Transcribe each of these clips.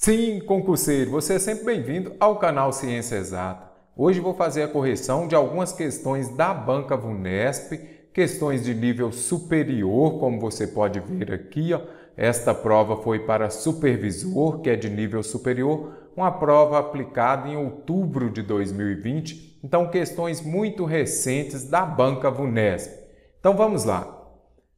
Sim, concurseiro, você é sempre bem-vindo ao canal Ciência Exata. Hoje vou fazer a correção de algumas questões da banca Vunesp, questões de nível superior, como você pode ver aqui. Ó. Esta prova foi para supervisor, que é de nível superior, uma prova aplicada em outubro de 2020, então questões muito recentes da banca Vunesp. Então vamos lá.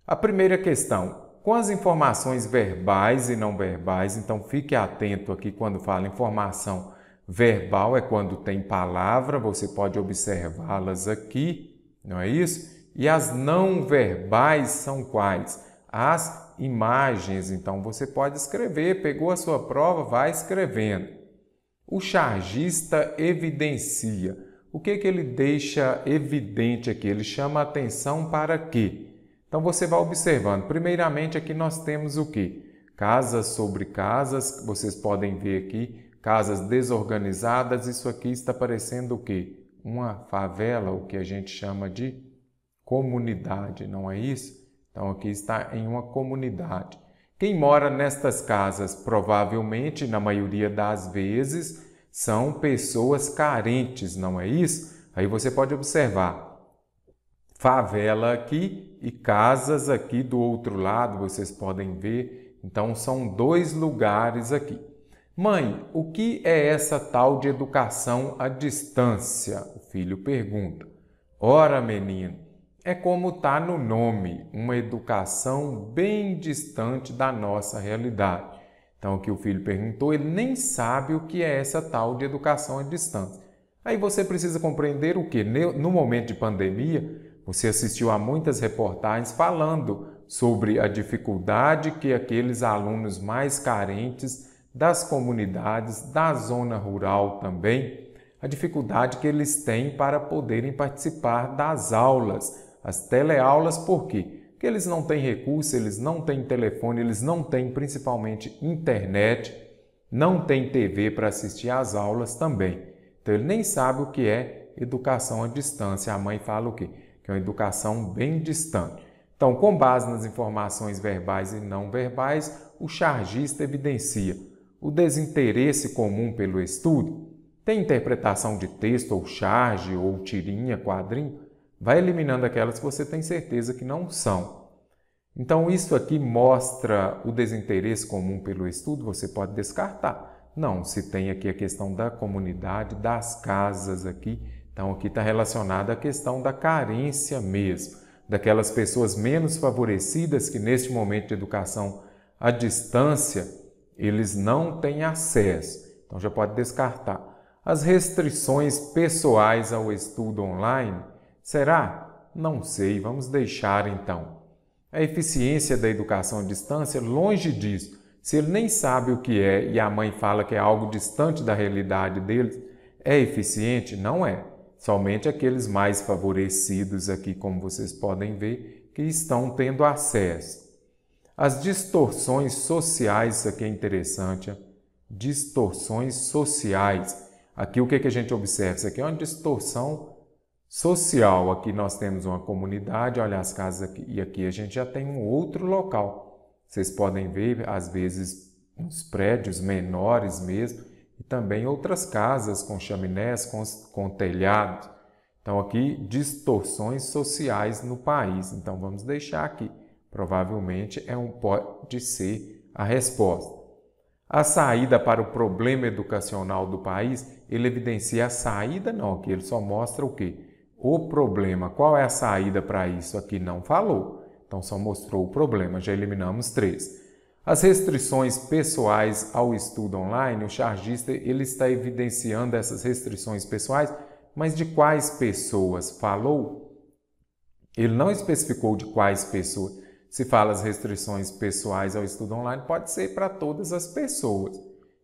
A primeira questão, com as informações verbais e não verbais, então fique atento aqui quando fala informação verbal, é quando tem palavra, você pode observá-las aqui, não é isso? E as não verbais são quais? As imagens, então você pode escrever, pegou a sua prova, vai escrevendo. O chargista evidencia. O que, que ele deixa evidente aqui? Ele chama atenção para quê? Então você vai observando. Primeiramente aqui nós temos o que? Casas sobre casas, vocês podem ver aqui, casas desorganizadas, isso aqui está parecendo o que? Uma favela, o que a gente chama de comunidade, não é isso? Então aqui está em uma comunidade. Quem mora nestas casas, provavelmente, na maioria das vezes, são pessoas carentes, não é isso? Aí você pode observar favela aqui e casas aqui do outro lado, vocês podem ver. Então são dois lugares aqui. Mãe, o que é essa tal de educação à distância? O filho pergunta. Ora, menino, é como está no nome, uma educação bem distante da nossa realidade. Então, o que o filho perguntou, ele nem sabe o que é essa tal de educação à distância. Aí você precisa compreender o que, no momento de pandemia, você assistiu a muitas reportagens falando sobre a dificuldade que aqueles alunos mais carentes das comunidades, da zona rural também, a dificuldade que eles têm para poderem participar das aulas, as teleaulas, por quê? Porque eles não têm recurso, eles não têm telefone, eles não têm principalmente internet, não têm TV para assistir às aulas também. Então ele nem sabe o que é educação à distância. A mãe fala o quê? que é uma educação bem distante. Então, com base nas informações verbais e não verbais, o chargista evidencia o desinteresse comum pelo estudo, tem interpretação de texto ou charge ou tirinha, quadrinho, vai eliminando aquelas que você tem certeza que não são. Então, isso aqui mostra o desinteresse comum pelo estudo, você pode descartar. Não, se tem aqui a questão da comunidade, das casas aqui, então, aqui está relacionada à questão da carência mesmo, daquelas pessoas menos favorecidas que, neste momento de educação à distância, eles não têm acesso. Então, já pode descartar. As restrições pessoais ao estudo online, será? Não sei, vamos deixar então. A eficiência da educação à distância, longe disso. Se ele nem sabe o que é e a mãe fala que é algo distante da realidade deles, é eficiente? Não é somente aqueles mais favorecidos aqui, como vocês podem ver, que estão tendo acesso. As distorções sociais, isso aqui é interessante, distorções sociais. Aqui o que, que a gente observa? Isso aqui é uma distorção social. Aqui nós temos uma comunidade, olha as casas aqui, e aqui a gente já tem um outro local. Vocês podem ver, às vezes, uns prédios menores mesmo, também outras casas com chaminés, com, com telhado. Então, aqui, distorções sociais no país. Então, vamos deixar aqui. Provavelmente é um, pode ser a resposta. A saída para o problema educacional do país, ele evidencia a saída, não, aqui ele só mostra o quê? O problema. Qual é a saída para isso? Aqui não falou. Então só mostrou o problema, já eliminamos três. As restrições pessoais ao estudo online, o chargista ele está evidenciando essas restrições pessoais, mas de quais pessoas falou? Ele não especificou de quais pessoas. Se fala as restrições pessoais ao estudo online, pode ser para todas as pessoas.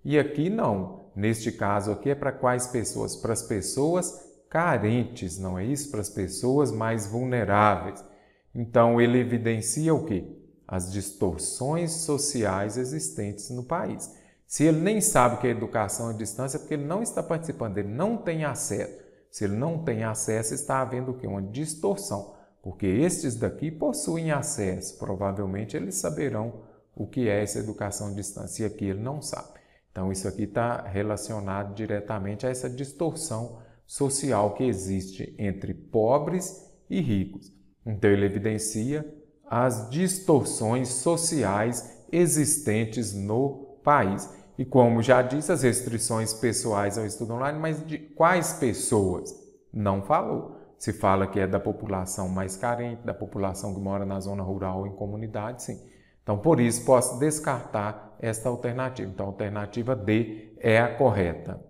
E aqui não. Neste caso aqui é para quais pessoas? Para as pessoas carentes, não é isso? Para as pessoas mais vulneráveis. Então ele evidencia o quê? as distorções sociais existentes no país. Se ele nem sabe que é educação à distância, é porque ele não está participando, ele não tem acesso. Se ele não tem acesso, está havendo o quê? Uma distorção, porque estes daqui possuem acesso. Provavelmente eles saberão o que é essa educação à distância e aqui ele não sabe. Então isso aqui está relacionado diretamente a essa distorção social que existe entre pobres e ricos. Então ele evidencia as distorções sociais existentes no país. E como já disse, as restrições pessoais ao estudo online, mas de quais pessoas? Não falou. Se fala que é da população mais carente, da população que mora na zona rural ou em comunidade, sim. Então, por isso, posso descartar esta alternativa. Então, a alternativa D é a correta.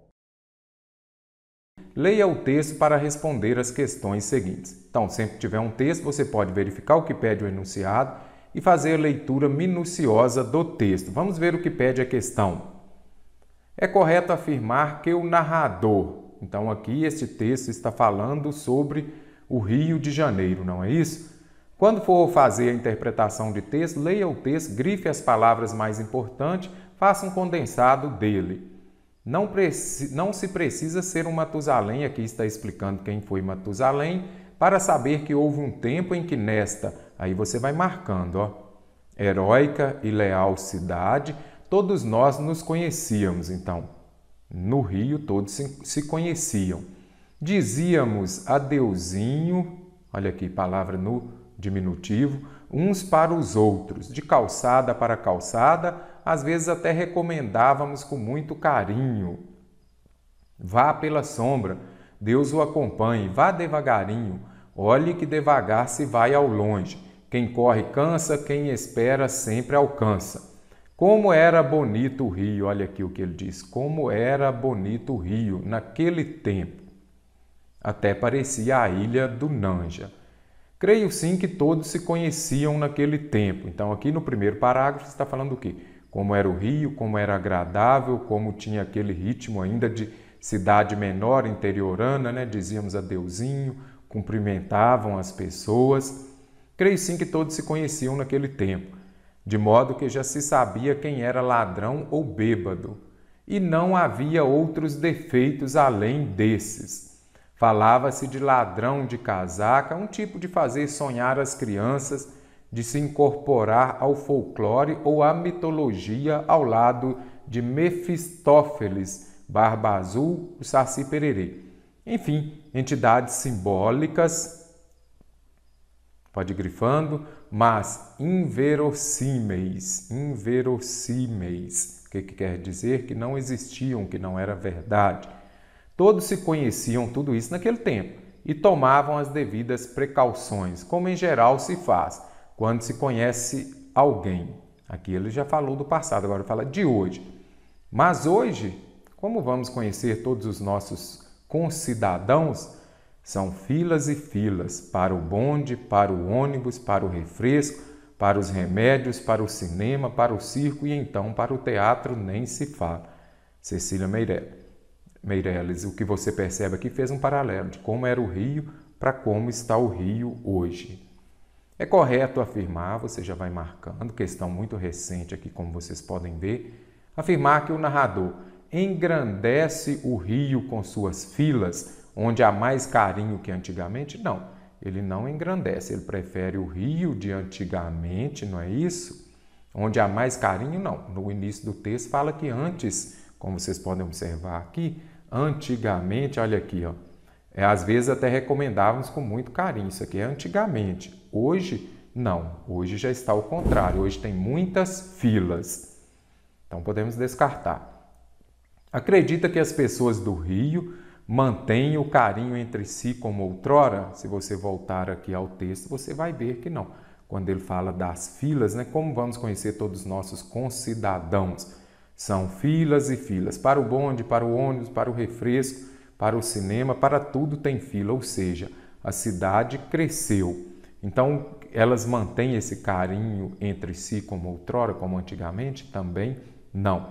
Leia o texto para responder as questões seguintes. Então, sempre que tiver um texto, você pode verificar o que pede o enunciado e fazer a leitura minuciosa do texto. Vamos ver o que pede a questão. É correto afirmar que o narrador, então aqui este texto está falando sobre o Rio de Janeiro, não é isso? Quando for fazer a interpretação de texto, leia o texto, grife as palavras mais importantes, faça um condensado dele. Não, preci, não se precisa ser um Matusalém, aqui está explicando quem foi Matusalém, para saber que houve um tempo em que nesta, aí você vai marcando, ó, heróica e leal cidade, todos nós nos conhecíamos, então. No Rio todos se, se conheciam. Dizíamos adeuzinho, olha aqui, palavra no diminutivo, uns para os outros, de calçada para calçada, às vezes até recomendávamos com muito carinho. Vá pela sombra, Deus o acompanhe, vá devagarinho, olhe que devagar se vai ao longe. Quem corre cansa, quem espera sempre alcança. Como era bonito o rio, olha aqui o que ele diz: como era bonito o rio naquele tempo. Até parecia a ilha do Nanja. Creio sim que todos se conheciam naquele tempo. Então, aqui no primeiro parágrafo, está falando o quê? como era o Rio, como era agradável, como tinha aquele ritmo ainda de cidade menor, interiorana, né? Dizíamos adeuzinho, cumprimentavam as pessoas. Creio sim que todos se conheciam naquele tempo, de modo que já se sabia quem era ladrão ou bêbado, e não havia outros defeitos além desses. Falava-se de ladrão de casaca, um tipo de fazer sonhar as crianças de se incorporar ao folclore ou à mitologia ao lado de Mefistófeles, Barba Azul, o Saci Pererê. Enfim, entidades simbólicas, pode ir grifando, mas inverossímeis, inverossímeis, o que, que quer dizer que não existiam, que não era verdade. Todos se conheciam tudo isso naquele tempo e tomavam as devidas precauções, como em geral se faz quando se conhece alguém. Aqui ele já falou do passado, agora fala de hoje. Mas hoje, como vamos conhecer todos os nossos concidadãos? São filas e filas para o bonde, para o ônibus, para o refresco, para os remédios, para o cinema, para o circo e então para o teatro, nem se fala. Cecília Meirelles, o que você percebe aqui fez um paralelo de como era o Rio para como está o Rio hoje. É correto afirmar, você já vai marcando, questão muito recente aqui, como vocês podem ver, afirmar que o narrador engrandece o rio com suas filas, onde há mais carinho que antigamente? Não, ele não engrandece, ele prefere o rio de antigamente, não é isso? Onde há mais carinho? Não. No início do texto fala que antes, como vocês podem observar aqui, antigamente, olha aqui, ó, é, às vezes até recomendávamos com muito carinho isso aqui. Antigamente, hoje não. Hoje já está ao contrário. Hoje tem muitas filas. Então podemos descartar. Acredita que as pessoas do Rio mantêm o carinho entre si como outrora? Se você voltar aqui ao texto, você vai ver que não. Quando ele fala das filas, né? Como vamos conhecer todos os nossos concidadãos? São filas e filas para o bonde, para o ônibus, para o refresco para o cinema, para tudo tem fila, ou seja, a cidade cresceu. Então, elas mantêm esse carinho entre si como outrora, como antigamente? Também não.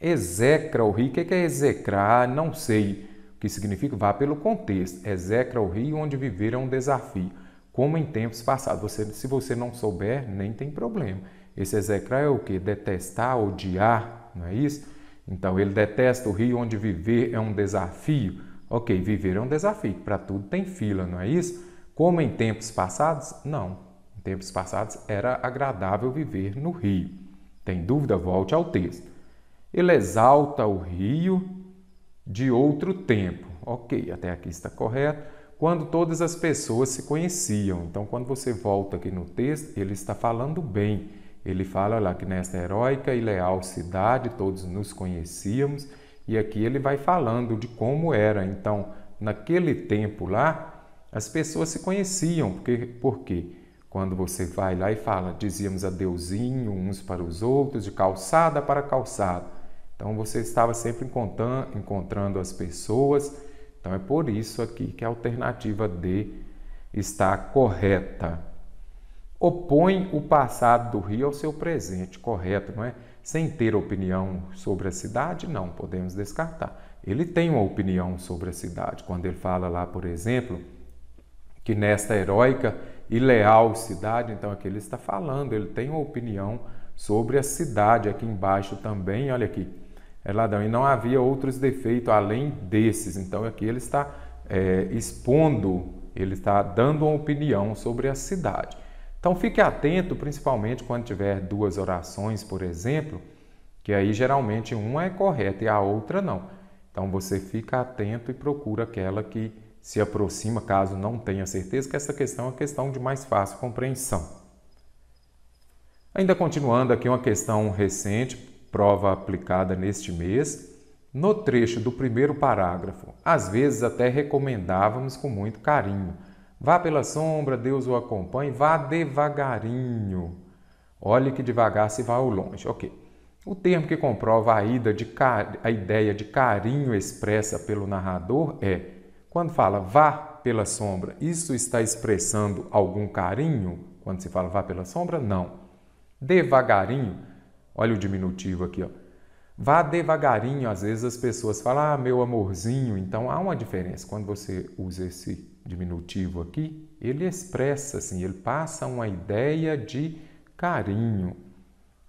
Execra o rio, o que é execrar? Ah, não sei o que significa, vá pelo contexto. Execra o rio onde viver é um desafio, como em tempos passados. Você, se você não souber, nem tem problema. Esse execrar é o que? Detestar, odiar, não é isso? Então ele detesta o rio onde viver é um desafio. Ok, viver é um desafio, para tudo tem fila, não é isso? Como em tempos passados? Não. Em tempos passados era agradável viver no rio. Tem dúvida? Volte ao texto. Ele exalta o rio de outro tempo. Ok, até aqui está correto. Quando todas as pessoas se conheciam. Então, quando você volta aqui no texto, ele está falando bem ele fala lá que nesta heróica e leal cidade todos nos conhecíamos, e aqui ele vai falando de como era. Então, naquele tempo lá, as pessoas se conheciam, porque, porque quando você vai lá e fala, dizíamos adeuzinho uns para os outros, de calçada para calçada. Então, você estava sempre encontrando as pessoas. Então, é por isso aqui que a alternativa D está correta opõe o passado do Rio ao seu presente, correto, não é? Sem ter opinião sobre a cidade, não podemos descartar. Ele tem uma opinião sobre a cidade. Quando ele fala lá, por exemplo, que nesta heróica e leal cidade, então aqui ele está falando, ele tem uma opinião sobre a cidade. Aqui embaixo também, olha aqui, é ladrão. E não havia outros defeitos além desses. Então aqui ele está é, expondo, ele está dando uma opinião sobre a cidade. Então fique atento, principalmente quando tiver duas orações, por exemplo, que aí geralmente uma é correta e a outra não. Então você fica atento e procura aquela que se aproxima, caso não tenha certeza, que essa questão é uma questão de mais fácil compreensão. Ainda continuando aqui uma questão recente, prova aplicada neste mês, no trecho do primeiro parágrafo, às vezes até recomendávamos com muito carinho Vá pela sombra, Deus o acompanhe, vá devagarinho. Olhe que devagar se vá ao longe. Ok. O termo que comprova a, ida de a ideia de carinho expressa pelo narrador é: quando fala vá pela sombra, isso está expressando algum carinho? Quando se fala vá pela sombra, não. Devagarinho, olha o diminutivo aqui, ó. Vá devagarinho, às vezes as pessoas falam, ah, meu amorzinho. Então há uma diferença quando você usa esse diminutivo aqui, ele expressa assim, ele passa uma ideia de carinho.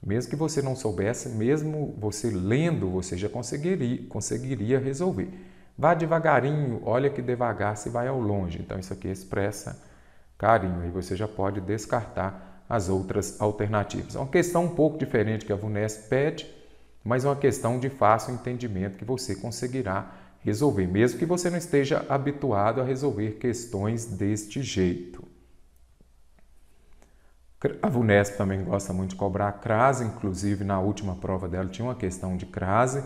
Mesmo que você não soubesse, mesmo você lendo, você já conseguiria, conseguiria resolver. Vá devagarinho, olha que devagar se vai ao longe. Então isso aqui expressa carinho e você já pode descartar as outras alternativas. É uma questão um pouco diferente que a VUNES pede, mas é uma questão de fácil entendimento que você conseguirá resolver, mesmo que você não esteja habituado a resolver questões deste jeito. A Vunesp também gosta muito de cobrar a crase, inclusive na última prova dela tinha uma questão de crase.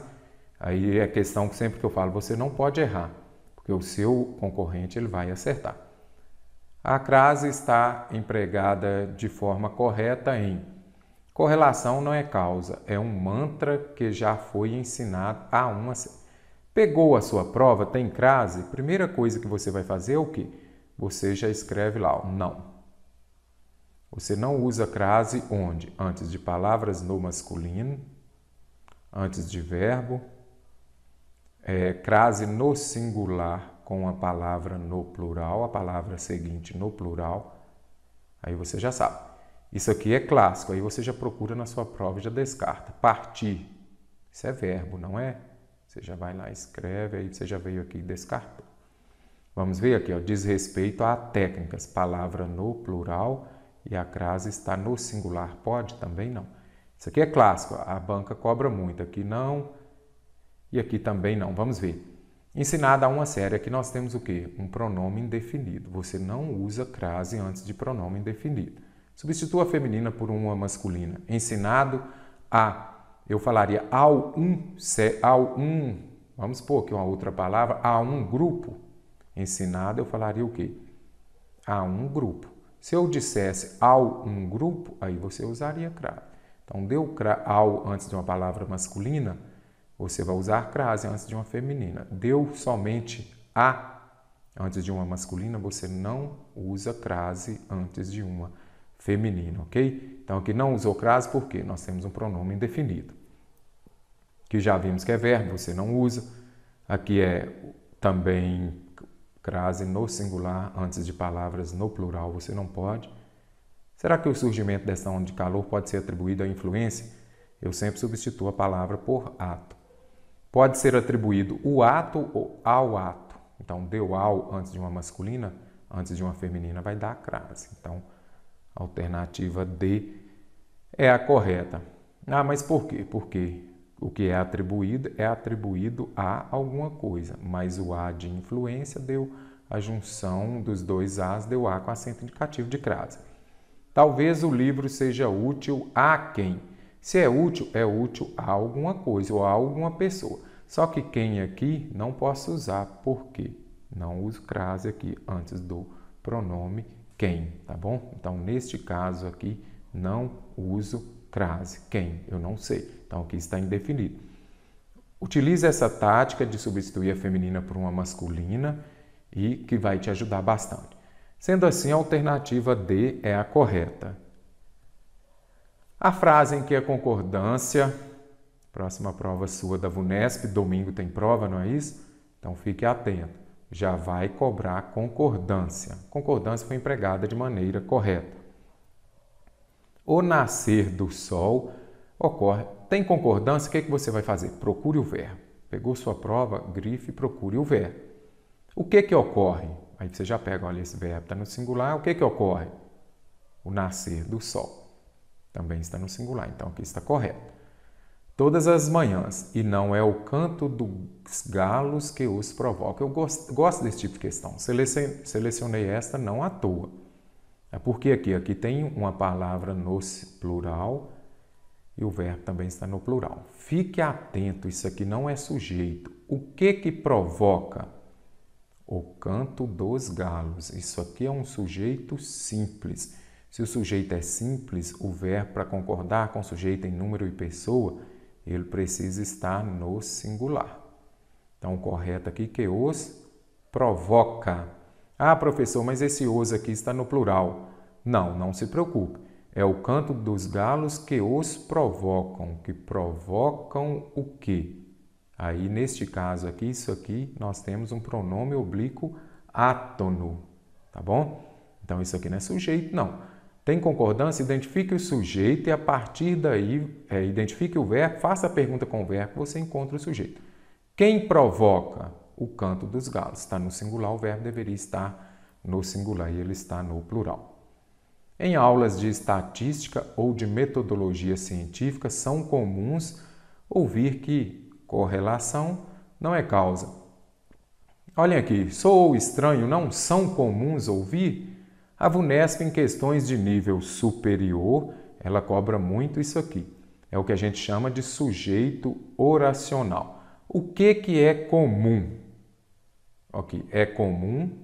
Aí é questão que sempre que eu falo, você não pode errar, porque o seu concorrente ele vai acertar. A crase está empregada de forma correta em correlação não é causa, é um mantra que já foi ensinado a uma Pegou a sua prova, tem crase, primeira coisa que você vai fazer é o quê? Você já escreve lá, não. Você não usa crase onde? Antes de palavras no masculino, antes de verbo, é, crase no singular com a palavra no plural, a palavra seguinte no plural. Aí você já sabe. Isso aqui é clássico, aí você já procura na sua prova e já descarta. Partir. Isso é verbo, não é? Você já vai lá, escreve, aí você já veio aqui e descartou. Vamos ver aqui, ó, diz respeito a técnicas, palavra no plural e a crase está no singular, pode? Também não. Isso aqui é clássico, a banca cobra muito, aqui não e aqui também não. Vamos ver. Ensinada a uma série, aqui nós temos o quê? Um pronome indefinido. Você não usa crase antes de pronome indefinido. Substitua a feminina por uma masculina. Ensinado a eu falaria ao um, ao um, vamos supor aqui uma outra palavra, a um grupo ensinado, eu falaria o quê? A um grupo. Se eu dissesse ao um grupo, aí você usaria CRA. Então, deu ao antes de uma palavra masculina, você vai usar crase antes de uma feminina. Deu somente a antes de uma masculina, você não usa crase antes de uma feminino, ok? Então aqui não usou crase porque nós temos um pronome indefinido. Que já vimos que é verbo, você não usa. Aqui é também crase no singular antes de palavras no plural, você não pode. Será que o surgimento dessa onda de calor pode ser atribuído à influência? Eu sempre substituo a palavra por ato. Pode ser atribuído o ato ou ao ato. Então, deu ao antes de uma masculina, antes de uma feminina vai dar crase. Então, Alternativa D é a correta. Ah, mas por quê? Porque o que é atribuído é atribuído a alguma coisa, mas o A de influência deu a junção dos dois As, deu A com acento indicativo de crase. Talvez o livro seja útil a quem? Se é útil, é útil a alguma coisa ou a alguma pessoa. Só que quem aqui não posso usar, porque não uso crase aqui antes do pronome quem, tá bom? Então, neste caso aqui, não uso crase, quem, eu não sei. Então, aqui está indefinido. Utilize essa tática de substituir a feminina por uma masculina e que vai te ajudar bastante. Sendo assim, a alternativa D é a correta. A frase em que a concordância, próxima prova sua da VUNESP, domingo tem prova, não é isso? Então fique atento já vai cobrar concordância. Concordância foi empregada de maneira correta. O nascer do sol ocorre. Tem concordância? O que, é que você vai fazer? Procure o verbo. Pegou sua prova, grife, procure o verbo. O que é que ocorre? Aí você já pega, olha, esse verbo está no singular. O que é que ocorre? O nascer do sol. Também está no singular, então aqui está correto todas as manhãs, e não é o canto dos galos que os provoca. Eu gosto, gosto desse tipo de questão. Selecionei esta não à toa. É porque aqui, aqui tem uma palavra no plural e o verbo também está no plural. Fique atento, isso aqui não é sujeito. O que que provoca? O canto dos galos. Isso aqui é um sujeito simples. Se o sujeito é simples, o verbo para concordar com o sujeito em número e pessoa ele precisa estar no singular. Então, o correto aqui que os provoca. Ah, professor, mas esse os aqui está no plural. Não, não se preocupe. É o canto dos galos que os provocam, que provocam o que? Aí, neste caso aqui, isso aqui, nós temos um pronome oblíquo átono, tá bom? Então, isso aqui não é sujeito, não. Tem concordância? Identifique o sujeito e a partir daí, é, identifique o verbo, faça a pergunta com o verbo, você encontra o sujeito. Quem provoca o canto dos galos? Está no singular, o verbo deveria estar no singular e ele está no plural. Em aulas de estatística ou de metodologia científica, são comuns ouvir que correlação não é causa. Olhem aqui, sou estranho, não são comuns ouvir a VUNESP, em questões de nível superior, ela cobra muito isso aqui. É o que a gente chama de sujeito oracional. O que, que é comum? Ok, é comum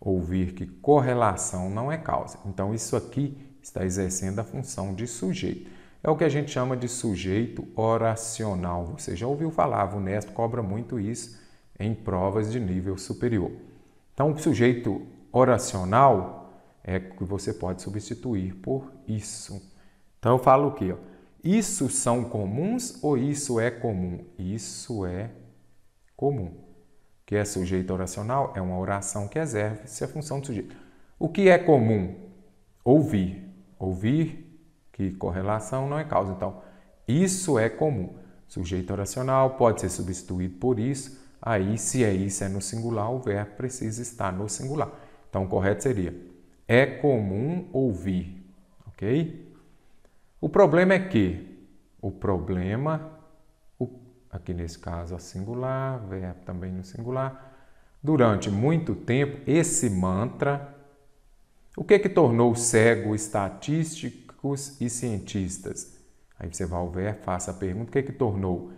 ouvir que correlação não é causa. Então, isso aqui está exercendo a função de sujeito. É o que a gente chama de sujeito oracional. Você já ouviu falar, a VUNESP cobra muito isso em provas de nível superior. Então, o sujeito oracional é que você pode substituir por isso. Então eu falo o quê? Isso são comuns ou isso é comum? Isso é comum. O que é sujeito oracional é uma oração que exerce a é função do sujeito. O que é comum? Ouvir. Ouvir, que correlação não é causa. Então, isso é comum. Sujeito oracional pode ser substituído por isso. Aí, se é isso, é no singular, o verbo precisa estar no singular. Então, correto seria: é comum ouvir, ok? O problema é que o problema, o, aqui nesse caso a singular, verbo também no singular, durante muito tempo esse mantra, o que é que tornou cego estatísticos e cientistas? Aí você vai ao verbo, faça a pergunta, o que é que tornou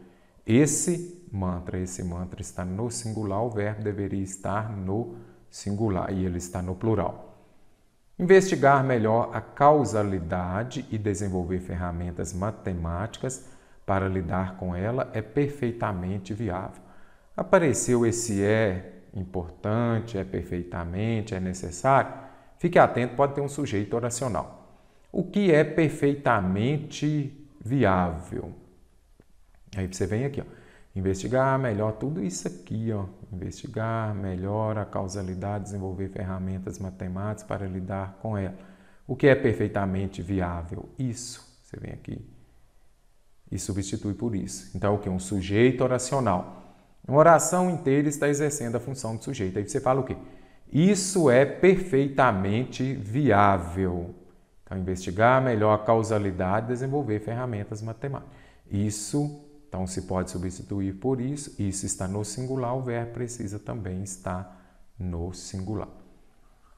esse mantra? Esse mantra está no singular, o verbo deveria estar no singular singular e ele está no plural. Investigar melhor a causalidade e desenvolver ferramentas matemáticas para lidar com ela é perfeitamente viável. Apareceu esse é importante, é perfeitamente, é necessário? Fique atento, pode ter um sujeito oracional. O que é perfeitamente viável? Aí você vem aqui, ó investigar melhor tudo isso aqui, ó, investigar melhor a causalidade, desenvolver ferramentas matemáticas para lidar com ela. O que é perfeitamente viável? Isso. Você vem aqui e substitui por isso. Então, é o que? Um sujeito oracional. Uma oração inteira está exercendo a função de sujeito. Aí você fala o quê? Isso é perfeitamente viável. Então, investigar melhor a causalidade, desenvolver ferramentas matemáticas. Isso então, se pode substituir por isso, isso está no singular, o verbo precisa também estar no singular.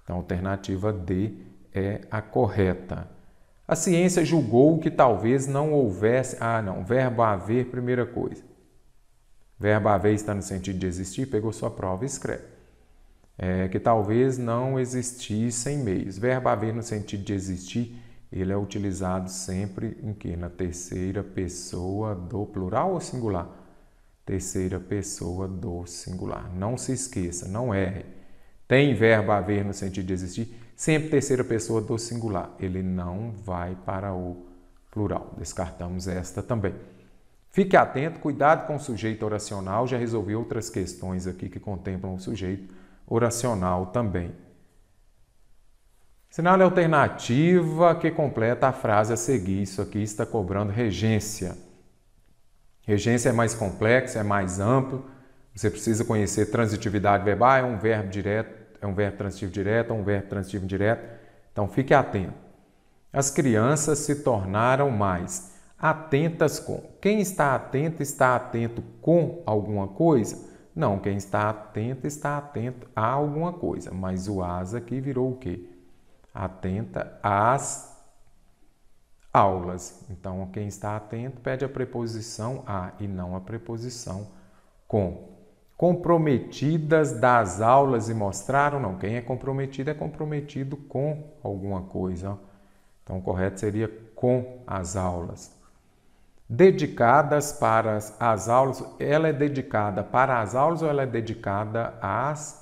Então, a alternativa D é a correta. A ciência julgou que talvez não houvesse. Ah, não, verbo haver, primeira coisa. Verbo haver está no sentido de existir, pegou sua prova e escreve. É, que talvez não existissem meios. Verbo haver no sentido de existir ele é utilizado sempre em que? Na terceira pessoa do plural ou singular? Terceira pessoa do singular. Não se esqueça, não erre. Tem verbo haver no sentido de existir, sempre terceira pessoa do singular. Ele não vai para o plural. Descartamos esta também. Fique atento, cuidado com o sujeito oracional. Já resolvi outras questões aqui que contemplam o sujeito oracional também. Sinal é alternativa que completa a frase a seguir. Isso aqui está cobrando regência. Regência é mais complexa, é mais amplo. Você precisa conhecer transitividade verbal, é um verbo direto, é um verbo transitivo direto, é um verbo transitivo indireto. Então fique atento. As crianças se tornaram mais atentas com. Quem está atento está atento com alguma coisa? Não, quem está atento está atento a alguma coisa, mas o asa aqui virou o quê? atenta às aulas. Então, quem está atento pede a preposição a e não a preposição com. Comprometidas das aulas e mostraram? Não. Quem é comprometido é comprometido com alguma coisa. Então, o correto seria com as aulas. Dedicadas para as aulas, ela é dedicada para as aulas ou ela é dedicada às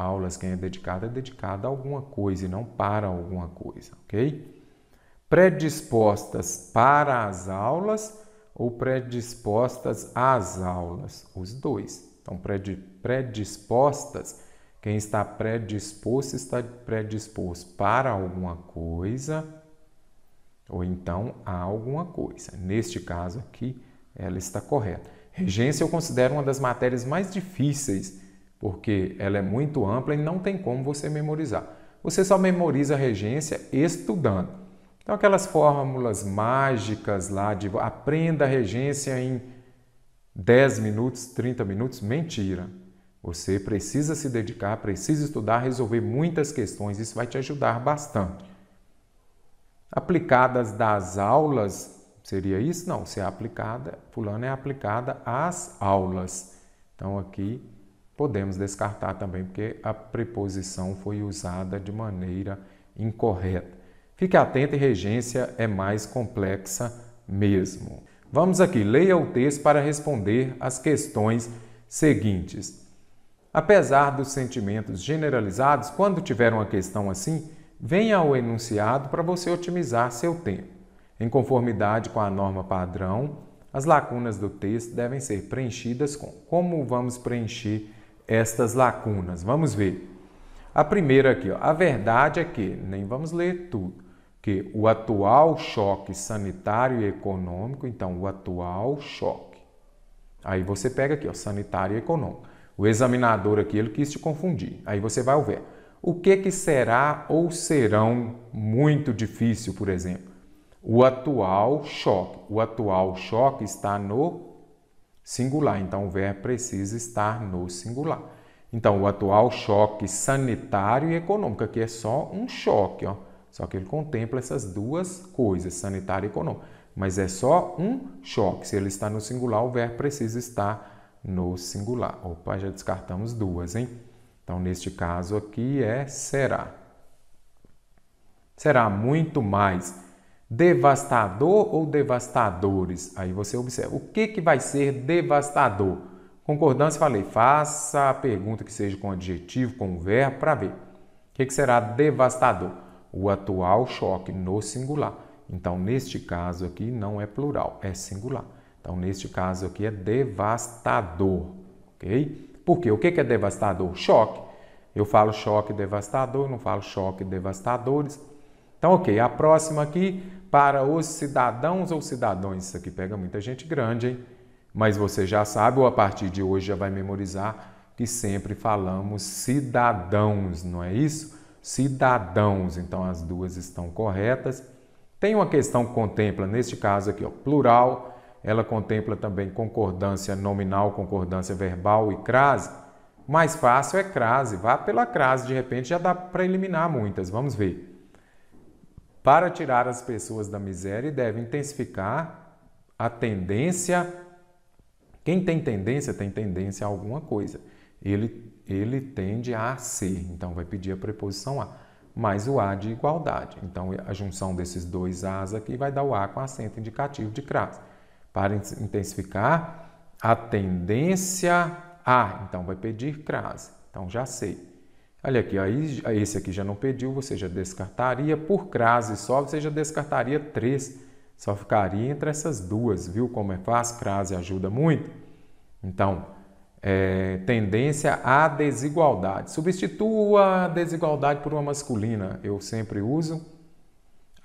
aulas, quem é dedicado é dedicado a alguma coisa e não para alguma coisa, ok? Predispostas para as aulas ou predispostas às aulas? Os dois. Então, predispostas, quem está predisposto está predisposto para alguma coisa ou então a alguma coisa. Neste caso aqui, ela está correta. Regência eu considero uma das matérias mais difíceis porque ela é muito ampla e não tem como você memorizar. Você só memoriza a regência estudando. Então, aquelas fórmulas mágicas lá de aprenda a regência em 10 minutos, 30 minutos, mentira. Você precisa se dedicar, precisa estudar, resolver muitas questões, isso vai te ajudar bastante. Aplicadas das aulas, seria isso? Não, se é aplicada, fulano é aplicada às aulas. Então aqui podemos descartar também, porque a preposição foi usada de maneira incorreta. Fique atento e regência é mais complexa mesmo. Vamos aqui, leia o texto para responder as questões seguintes. Apesar dos sentimentos generalizados, quando tiver uma questão assim, venha ao enunciado para você otimizar seu tempo. Em conformidade com a norma padrão, as lacunas do texto devem ser preenchidas com como vamos preencher estas lacunas. Vamos ver. A primeira aqui, ó, a verdade é que, nem vamos ler tudo, que o atual choque sanitário e econômico, então o atual choque. Aí você pega aqui, ó, sanitário e econômico. O examinador aqui, ele quis te confundir. Aí você vai ao O que que será ou serão muito difícil, por exemplo? O atual choque. O atual choque está no singular. Então, o verbo precisa estar no singular. Então, o atual choque sanitário e econômico, aqui é só um choque, ó. só que ele contempla essas duas coisas, sanitário e econômico. Mas é só um choque. Se ele está no singular, o verbo precisa estar no singular. Opa, já descartamos duas, hein? Então, neste caso aqui é será. Será muito mais devastador ou devastadores? Aí você observa. O que, que vai ser devastador? Concordância, falei, faça a pergunta que seja com adjetivo, com verbo, para ver. O que, que será devastador? O atual choque no singular. Então, neste caso aqui, não é plural, é singular. Então, neste caso aqui, é devastador, ok? Porque o que, que é devastador? Choque. Eu falo choque devastador, não falo choque devastadores. Então, ok, a próxima aqui, para os cidadãos ou cidadãos. Isso aqui pega muita gente grande, hein? Mas você já sabe, ou a partir de hoje já vai memorizar, que sempre falamos cidadãos, não é isso? Cidadãos. Então as duas estão corretas. Tem uma questão que contempla, neste caso aqui, ó, plural, ela contempla também concordância nominal, concordância verbal e crase. Mais fácil é crase, vá pela crase, de repente já dá para eliminar muitas, vamos ver para tirar as pessoas da miséria e deve intensificar a tendência. Quem tem tendência, tem tendência a alguma coisa. Ele, ele tende a ser, então vai pedir a preposição a, mais o a de igualdade. Então a junção desses dois as aqui vai dar o a com acento indicativo de crase. Para intensificar a tendência a, então vai pedir crase. Então já sei. Olha aqui, ó, ah, esse aqui já não pediu, você já descartaria. Por crase só, você já descartaria três. Só ficaria entre essas duas, viu como é fácil? Crase ajuda muito. Então, é, tendência à desigualdade. Substitua a desigualdade por uma masculina. Eu sempre uso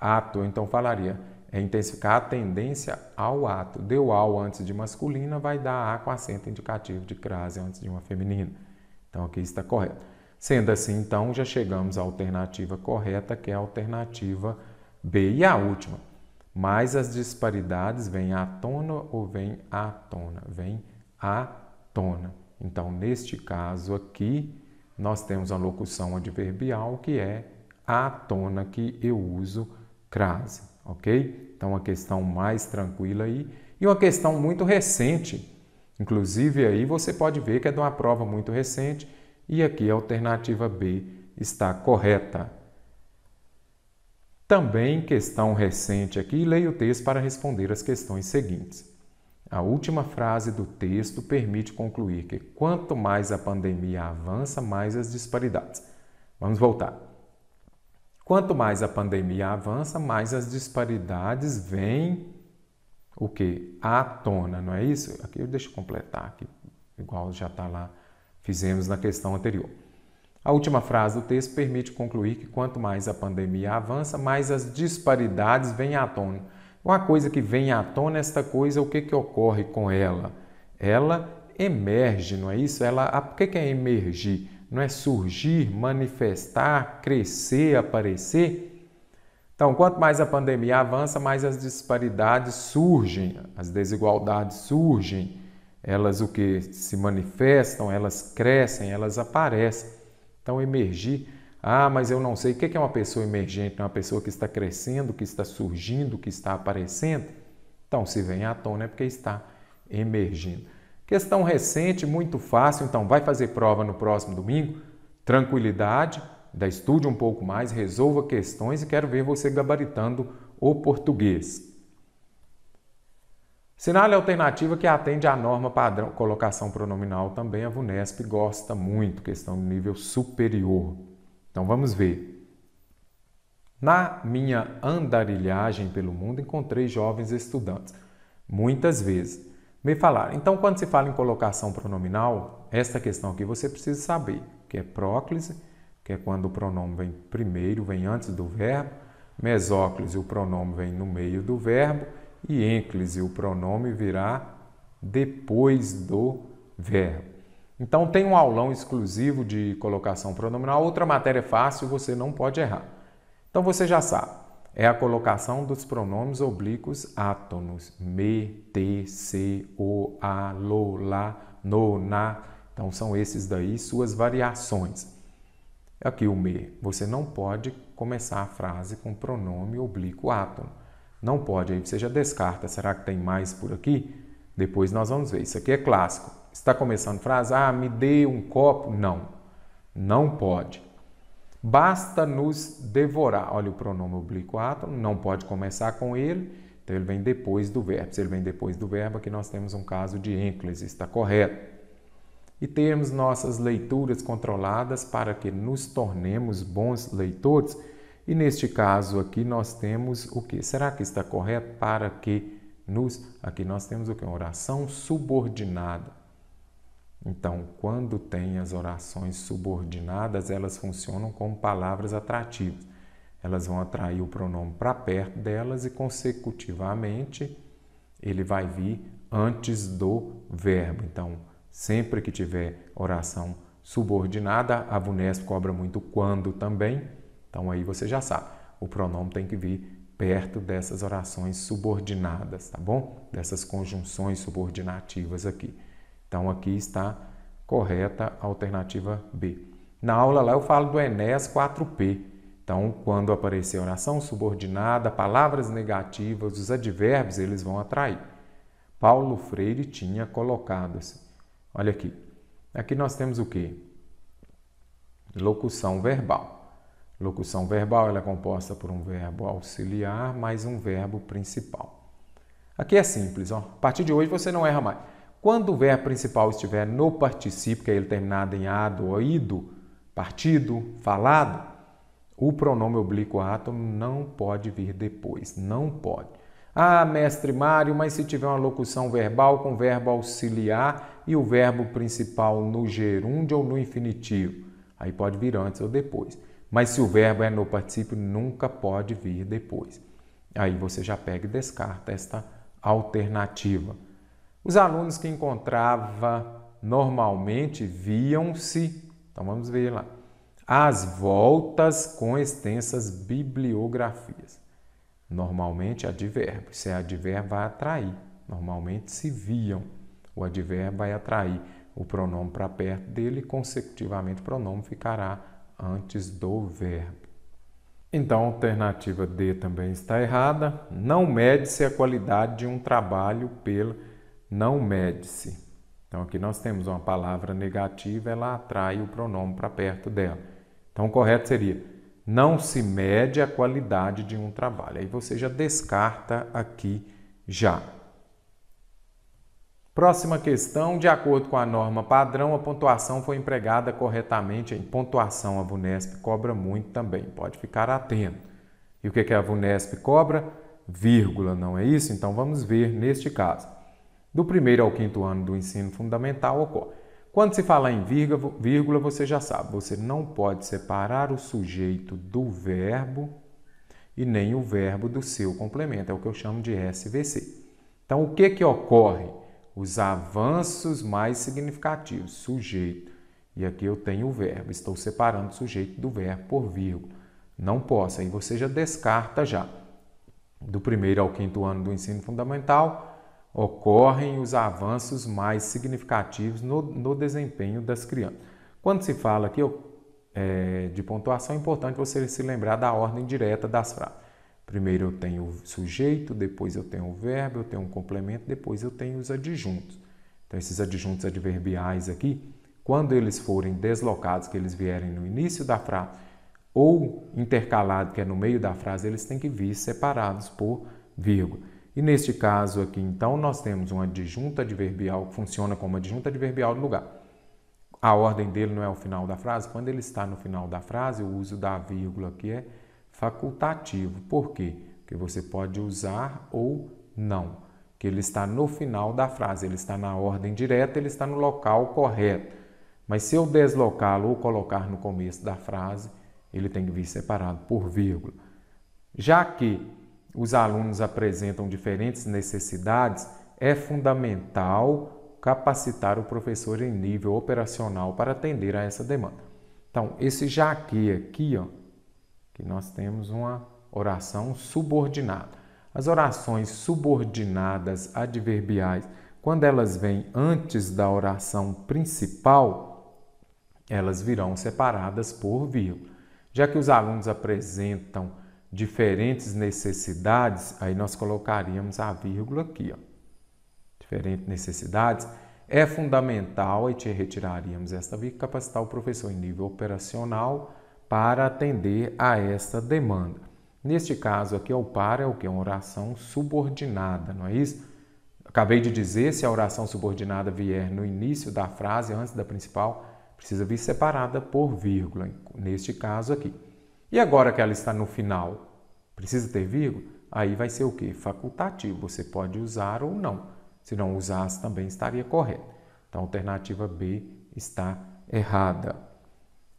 ato, então falaria. É intensificar a tendência ao ato. Deu ao antes de masculina, vai dar a com acento indicativo de crase antes de uma feminina. Então, aqui está correto. Sendo assim, então, já chegamos à alternativa correta, que é a alternativa B e a última. Mas as disparidades vêm à tona ou vêm à tona? Vêm à tona. Então, neste caso aqui, nós temos a locução adverbial que é à tona que eu uso crase, ok? Então, uma questão mais tranquila aí e uma questão muito recente. Inclusive aí você pode ver que é de uma prova muito recente e aqui a alternativa B está correta. Também questão recente aqui, leia o texto para responder as questões seguintes. A última frase do texto permite concluir que quanto mais a pandemia avança, mais as disparidades. Vamos voltar. Quanto mais a pandemia avança, mais as disparidades vêm o que à tona, não é isso? Aqui eu deixo completar aqui, igual já está lá fizemos na questão anterior. A última frase do texto permite concluir que quanto mais a pandemia avança, mais as disparidades vêm à tona. Uma coisa que vem à tona, é esta coisa, o que, que ocorre com ela? Ela emerge, não é isso? Ela, a, o que, que é emergir? Não é surgir, manifestar, crescer, aparecer? Então, quanto mais a pandemia avança, mais as disparidades surgem, as desigualdades surgem, elas o que se manifestam, elas crescem, elas aparecem. Então emergir, ah, mas eu não sei o que é uma pessoa emergente, uma pessoa que está crescendo, que está surgindo, que está aparecendo. Então se vem à tona é porque está emergindo. Questão recente, muito fácil, então vai fazer prova no próximo domingo. Tranquilidade, da estude um pouco mais, resolva questões e quero ver você gabaritando o português é alternativa que atende à norma padrão colocação pronominal também, a VUNESP gosta muito, questão de nível superior. Então vamos ver. Na minha andarilhagem pelo mundo, encontrei jovens estudantes, muitas vezes, me falaram. Então, quando se fala em colocação pronominal, esta questão aqui você precisa saber, que é próclise, que é quando o pronome vem primeiro, vem antes do verbo, mesóclise, o pronome vem no meio do verbo, e ênclise, o pronome virá depois do verbo. Então tem um aulão exclusivo de colocação pronominal, outra matéria fácil, você não pode errar. Então você já sabe, é a colocação dos pronomes oblíquos átonos, me, te, se, o, a, lo, la, no, na. Então são esses daí suas variações. Aqui o me, você não pode começar a frase com pronome oblíquo átono. Não pode. Aí você já descarta. Será que tem mais por aqui? Depois nós vamos ver. Isso aqui é clássico. Está começando frase, ah, me dê um copo. Não, não pode. Basta nos devorar. Olha o pronome oblíquo átomo, não pode começar com ele, então ele vem depois do verbo. Se ele vem depois do verbo, aqui nós temos um caso de ênclise, está correto. E temos nossas leituras controladas para que nos tornemos bons leitores e neste caso aqui nós temos o que? Será que está correto para que nos? Aqui nós temos o que? Uma oração subordinada. Então, quando tem as orações subordinadas, elas funcionam como palavras atrativas. Elas vão atrair o pronome para perto delas e, consecutivamente, ele vai vir antes do verbo. Então, sempre que tiver oração subordinada, a VUNESP cobra muito quando também então aí você já sabe, o pronome tem que vir perto dessas orações subordinadas, tá bom? Dessas conjunções subordinativas aqui. Então aqui está correta a alternativa B. Na aula lá eu falo do Enéas 4P. Então, quando aparecer oração subordinada, palavras negativas, os advérbios, eles vão atrair. Paulo Freire tinha colocado assim. Olha aqui. Aqui nós temos o quê? Locução verbal. Locução verbal ela é composta por um verbo auxiliar mais um verbo principal. Aqui é simples, ó. a partir de hoje você não erra mais. Quando o verbo principal estiver no particípio, que é ele terminado em ado ou ido, partido, falado, o pronome oblíquo átomo não pode vir depois, não pode. Ah, mestre Mário, mas se tiver uma locução verbal com verbo auxiliar e o verbo principal no gerúndio ou no infinitivo, aí pode vir antes ou depois. Mas se o verbo é no particípio, nunca pode vir depois. Aí você já pega e descarta esta alternativa. Os alunos que encontrava normalmente viam-se, então vamos ver lá, as voltas com extensas bibliografias. Normalmente advérbio, se é advérbio vai atrair, normalmente se viam. O advérbio vai atrair o pronome para perto dele e consecutivamente o pronome ficará antes do verbo. Então, a alternativa D também está errada. Não mede-se a qualidade de um trabalho pelo não mede-se. Então, aqui nós temos uma palavra negativa, ela atrai o pronome para perto dela. Então, o correto seria não se mede a qualidade de um trabalho. Aí você já descarta aqui já. Próxima questão, de acordo com a norma padrão, a pontuação foi empregada corretamente em pontuação. A VUNESP cobra muito também, pode ficar atento. E o que, é que a VUNESP cobra? Vírgula, não é isso? Então vamos ver neste caso. Do primeiro ao quinto ano do ensino fundamental ocorre. Quando se fala em vírgula, você já sabe, você não pode separar o sujeito do verbo e nem o verbo do seu complemento, é o que eu chamo de SVC. Então o que, é que ocorre? os avanços mais significativos. Sujeito. E aqui eu tenho o verbo. Estou separando o sujeito do verbo por vírgula. Não posso. Aí você já descarta já. Do primeiro ao quinto ano do ensino fundamental, ocorrem os avanços mais significativos no, no desempenho das crianças. Quando se fala aqui é, de pontuação, é importante você se lembrar da ordem direta das frases. Primeiro eu tenho o sujeito, depois eu tenho o verbo, eu tenho um complemento, depois eu tenho os adjuntos. Então, esses adjuntos adverbiais aqui, quando eles forem deslocados, que eles vierem no início da frase, ou intercalado, que é no meio da frase, eles têm que vir separados por vírgula. E neste caso aqui, então, nós temos um adjunto adverbial que funciona como adjunto adverbial do lugar. A ordem dele não é o final da frase. Quando ele está no final da frase, o uso da vírgula aqui é facultativo. Por quê? Porque você pode usar ou não. Que ele está no final da frase, ele está na ordem direta, ele está no local correto. Mas se eu deslocá-lo ou colocar no começo da frase, ele tem que vir separado por vírgula. Já que os alunos apresentam diferentes necessidades, é fundamental capacitar o professor em nível operacional para atender a essa demanda. Então, esse já que aqui, ó, que nós temos uma oração subordinada. As orações subordinadas adverbiais, quando elas vêm antes da oração principal, elas virão separadas por vírgula. Já que os alunos apresentam diferentes necessidades, aí nós colocaríamos a vírgula aqui, ó. Diferentes necessidades é fundamental e te retiraríamos esta vírgula capacitar o professor em nível operacional para atender a essa demanda. Neste caso aqui, é o para é o que? Uma oração subordinada, não é isso? Acabei de dizer, se a oração subordinada vier no início da frase, antes da principal, precisa vir separada por vírgula, neste caso aqui. E agora que ela está no final, precisa ter vírgula? Aí vai ser o que? Facultativo, você pode usar ou não. Se não usasse, também estaria correto. Então, a alternativa B está errada.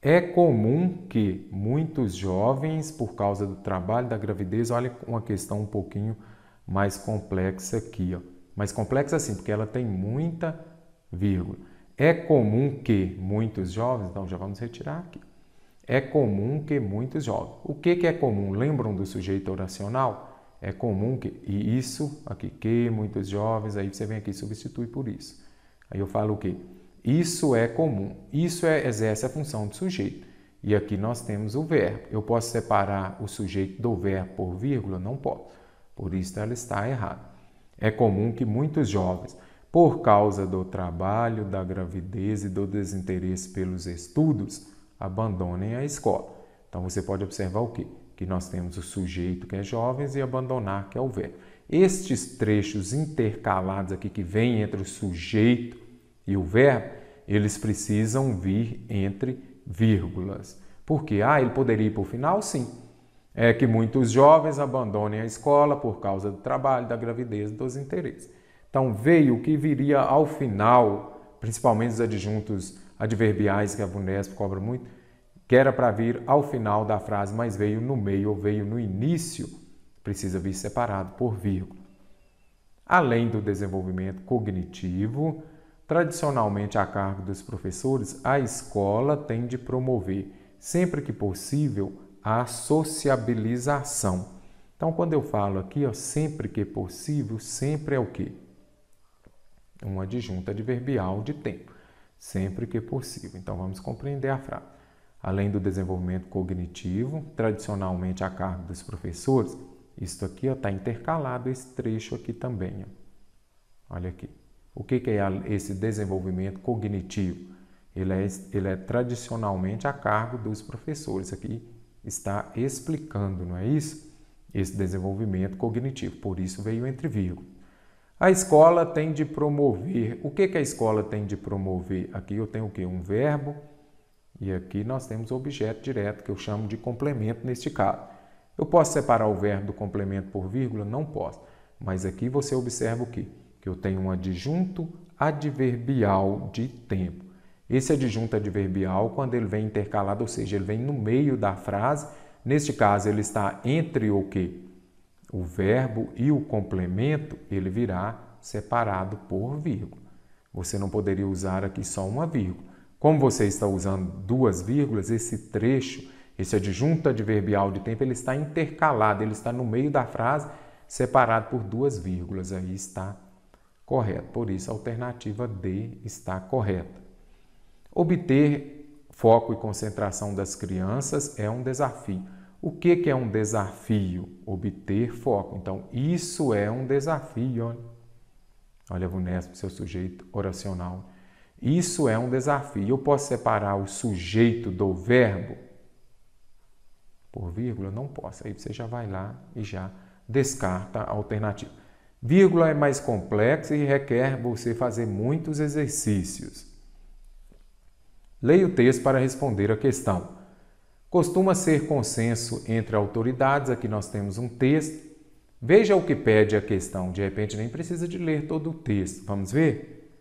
É comum que muitos jovens, por causa do trabalho, da gravidez, olha uma questão um pouquinho mais complexa aqui, ó. mais complexa assim, porque ela tem muita vírgula. É comum que muitos jovens, então já vamos retirar aqui. É comum que muitos jovens. O que, que é comum? Lembram do sujeito oracional? É comum que, e isso aqui, que muitos jovens, aí você vem aqui e substitui por isso. Aí eu falo o quê? Isso é comum, isso é, exerce a função de sujeito. E aqui nós temos o verbo. Eu posso separar o sujeito do verbo por vírgula? Não posso. Por isso ela está errada. É comum que muitos jovens, por causa do trabalho, da gravidez e do desinteresse pelos estudos, abandonem a escola. Então você pode observar o quê? Que nós temos o sujeito que é jovens e abandonar que é o verbo. Estes trechos intercalados aqui que vêm entre o sujeito e o verbo, eles precisam vir entre vírgulas. Porque, ah, ele poderia ir para o final? Sim. É que muitos jovens abandonem a escola por causa do trabalho, da gravidez, dos interesses. Então, veio o que viria ao final, principalmente os adjuntos adverbiais que a Bunesp cobra muito, que era para vir ao final da frase, mas veio no meio ou veio no início, precisa vir separado por vírgula. Além do desenvolvimento cognitivo, Tradicionalmente, a cargo dos professores, a escola tem de promover, sempre que possível, a sociabilização. Então, quando eu falo aqui, ó, sempre que possível, sempre é o quê? Uma adjunta adverbial de tempo. Sempre que possível. Então, vamos compreender a frase. Além do desenvolvimento cognitivo, tradicionalmente a cargo dos professores, isto aqui está intercalado, esse trecho aqui também. Ó. Olha aqui. O que, é esse desenvolvimento cognitivo? Ele é, ele é tradicionalmente a cargo dos professores. Isso Aqui está explicando, não é isso? Esse desenvolvimento cognitivo. Por isso veio entre vírgula. A escola tem de promover. O que, que a escola tem de promover? Aqui eu tenho o quê? Um verbo. E aqui nós temos o objeto direto, que eu chamo de complemento neste caso. Eu posso separar o verbo do complemento por vírgula? Não posso. Mas aqui você observa o que? Eu tenho um adjunto adverbial de tempo. Esse adjunto adverbial, quando ele vem intercalado, ou seja, ele vem no meio da frase, neste caso ele está entre o que? O verbo e o complemento, ele virá separado por vírgula. Você não poderia usar aqui só uma vírgula. Como você está usando duas vírgulas, esse trecho, esse adjunto adverbial de tempo, ele está intercalado, ele está no meio da frase, separado por duas vírgulas. Aí está correto. Por isso, a alternativa D está correta. Obter foco e concentração das crianças é um desafio. O que, que é um desafio? Obter foco. Então, isso é um desafio. Olha, Vunesp, seu sujeito oracional. Isso é um desafio. Eu posso separar o sujeito do verbo? Por vírgula? Não posso. Aí você já vai lá e já descarta a alternativa. Vírgula é mais complexa e requer você fazer muitos exercícios. Leia o texto para responder a questão. Costuma ser consenso entre autoridades, aqui nós temos um texto. Veja o que pede a questão, de repente nem precisa de ler todo o texto. Vamos ver?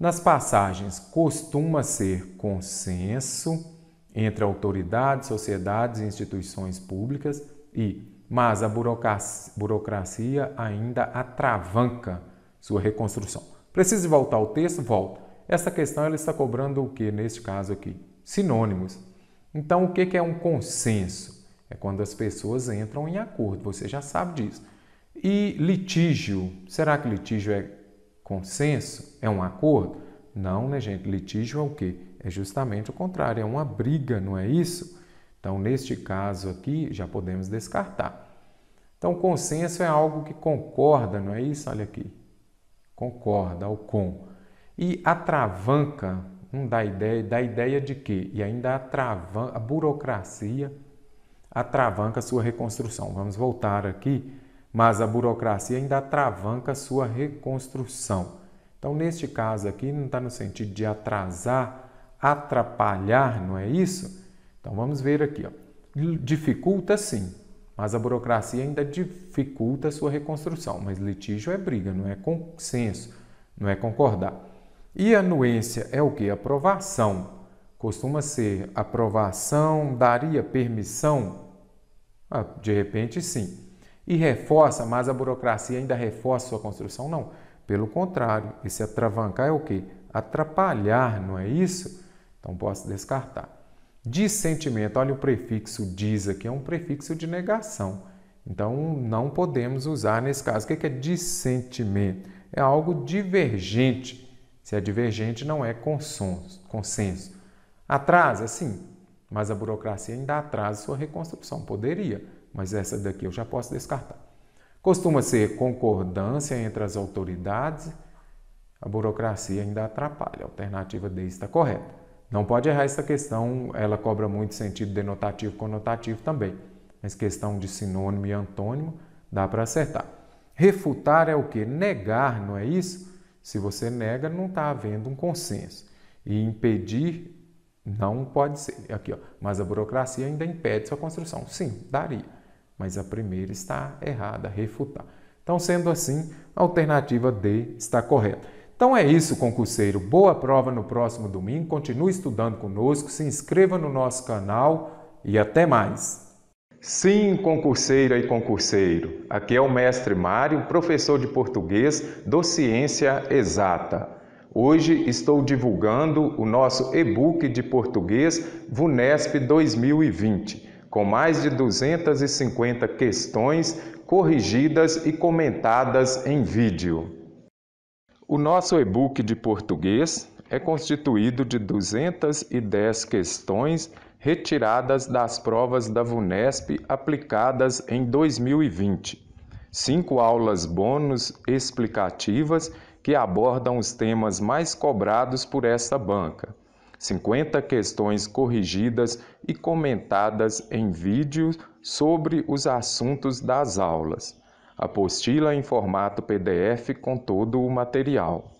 Nas passagens, costuma ser consenso entre autoridades, sociedades e instituições públicas e mas a burocracia ainda atravanca sua reconstrução. Precisa voltar ao texto? Volta. Essa questão ela está cobrando o que neste caso aqui? Sinônimos. Então, o que é um consenso? É quando as pessoas entram em acordo, você já sabe disso. E litígio? Será que litígio é consenso? É um acordo? Não, né, gente? Litígio é o quê? É justamente o contrário, é uma briga, não é isso? Então, neste caso aqui, já podemos descartar. Então, consenso é algo que concorda, não é isso? Olha aqui. Concorda, o com. E atravanca, não dá ideia, dá ideia de quê? E ainda atravanca, a burocracia atravanca a sua reconstrução. Vamos voltar aqui, mas a burocracia ainda atravanca a sua reconstrução. Então, neste caso aqui, não está no sentido de atrasar, atrapalhar, não é isso? Então, vamos ver aqui. Ó. Dificulta sim, mas a burocracia ainda dificulta a sua reconstrução. Mas litígio é briga, não é consenso, não é concordar. E anuência é o que? Aprovação. Costuma ser aprovação, daria permissão? Ah, de repente, sim. E reforça, mas a burocracia ainda reforça sua construção? Não. Pelo contrário, esse atravancar é o que? Atrapalhar, não é isso? Então posso descartar. Dissentimento, olha o prefixo diz aqui, é um prefixo de negação. Então, não podemos usar nesse caso. O que é dissentimento? É algo divergente. Se é divergente, não é consenso. Atrasa, sim, mas a burocracia ainda atrasa sua reconstrução. Poderia, mas essa daqui eu já posso descartar. Costuma ser concordância entre as autoridades. A burocracia ainda atrapalha. A alternativa D está correta. Não pode errar essa questão, ela cobra muito sentido denotativo conotativo também. Mas questão de sinônimo e antônimo dá para acertar. Refutar é o que? Negar, não é isso? Se você nega, não está havendo um consenso. E impedir não pode ser. Aqui, ó. Mas a burocracia ainda impede sua construção. Sim, daria. Mas a primeira está errada, refutar. Então, sendo assim, a alternativa D está correta. Então é isso, concurseiro. Boa prova no próximo domingo. Continue estudando conosco, se inscreva no nosso canal e até mais. Sim, concurseira e concurseiro. Aqui é o mestre Mário, professor de português do Ciência Exata. Hoje estou divulgando o nosso e-book de português VUNESP 2020, com mais de 250 questões corrigidas e comentadas em vídeo. O nosso e-book de português é constituído de 210 questões retiradas das provas da VUNESP aplicadas em 2020. Cinco aulas bônus explicativas que abordam os temas mais cobrados por essa banca. 50 questões corrigidas e comentadas em vídeos sobre os assuntos das aulas apostila em formato PDF com todo o material.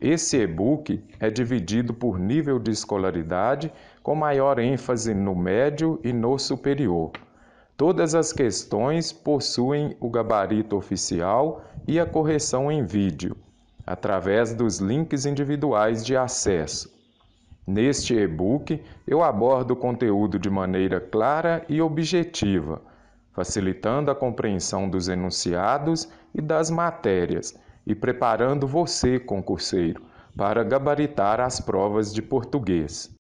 Esse e-book é dividido por nível de escolaridade, com maior ênfase no médio e no superior. Todas as questões possuem o gabarito oficial e a correção em vídeo, através dos links individuais de acesso. Neste e-book, eu abordo o conteúdo de maneira clara e objetiva facilitando a compreensão dos enunciados e das matérias e preparando você, concurseiro, para gabaritar as provas de português.